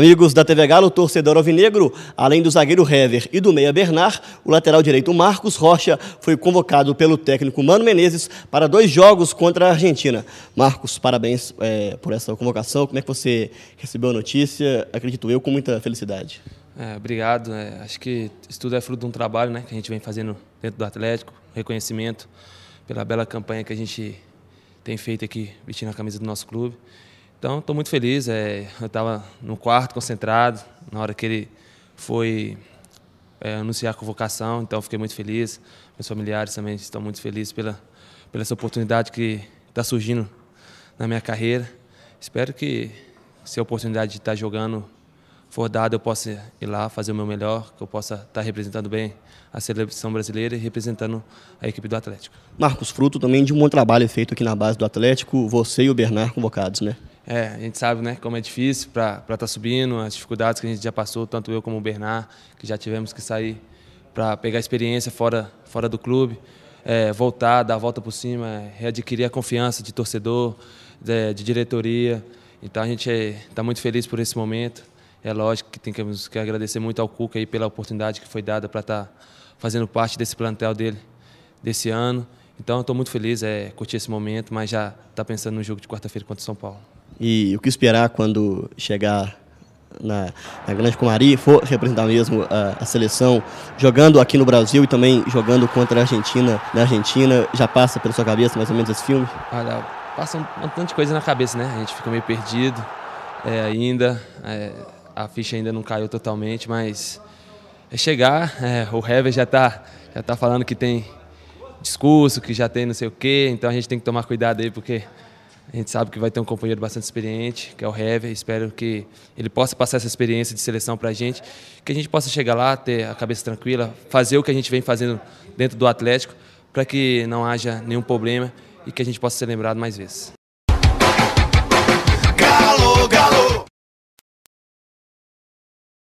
Amigos da TV Galo, torcedor alvinegro, além do zagueiro Hever e do meia Bernard, o lateral direito Marcos Rocha foi convocado pelo técnico Mano Menezes para dois jogos contra a Argentina. Marcos, parabéns é, por essa convocação. Como é que você recebeu a notícia? Acredito eu, com muita felicidade. É, obrigado. É, acho que isso tudo é fruto de um trabalho né, que a gente vem fazendo dentro do Atlético, reconhecimento pela bela campanha que a gente tem feito aqui vestindo a camisa do nosso clube. Então, estou muito feliz. É, eu estava no quarto concentrado na hora que ele foi é, anunciar a convocação, então fiquei muito feliz. Meus familiares também estão muito felizes pela, pela essa oportunidade que está surgindo na minha carreira. Espero que, se a oportunidade de estar tá jogando for dada, eu possa ir lá fazer o meu melhor, que eu possa estar tá representando bem a seleção brasileira e representando a equipe do Atlético. Marcos, fruto também de um bom trabalho feito aqui na base do Atlético, você e o Bernard convocados, né? É, a gente sabe né, como é difícil para estar tá subindo, as dificuldades que a gente já passou, tanto eu como o Bernard, que já tivemos que sair para pegar experiência fora, fora do clube, é, voltar, dar a volta por cima, é, readquirir a confiança de torcedor, de, de diretoria. Então a gente está é, tá muito feliz por esse momento. É lógico que temos que agradecer muito ao Cuca aí pela oportunidade que foi dada para estar tá fazendo parte desse plantel dele desse ano. Então estou muito feliz, é, curti esse momento, mas já está pensando no jogo de quarta-feira contra o São Paulo. E o que esperar quando chegar na, na Grande Comari, for representar mesmo a, a, seleção, jogando aqui no Brasil e também jogando contra a Argentina na Argentina, já passa pela sua cabeça mais ou menos esse filme? Olha, passa um, um tanto de coisa na cabeça, né? A gente fica meio perdido é, ainda, é, a ficha ainda não caiu totalmente, mas é chegar, é, o Hever já está já tá falando que tem discurso, que já tem não sei o quê, então a gente tem que tomar cuidado aí, porque a gente sabe que vai ter um companheiro bastante experiente, que é o Hever. Espero que ele possa passar essa experiência de seleção para a gente, que a gente possa chegar lá, ter a cabeça tranquila, fazer o que a gente vem fazendo dentro do Atlético, para que não haja nenhum problema e que a gente possa ser lembrado mais vezes.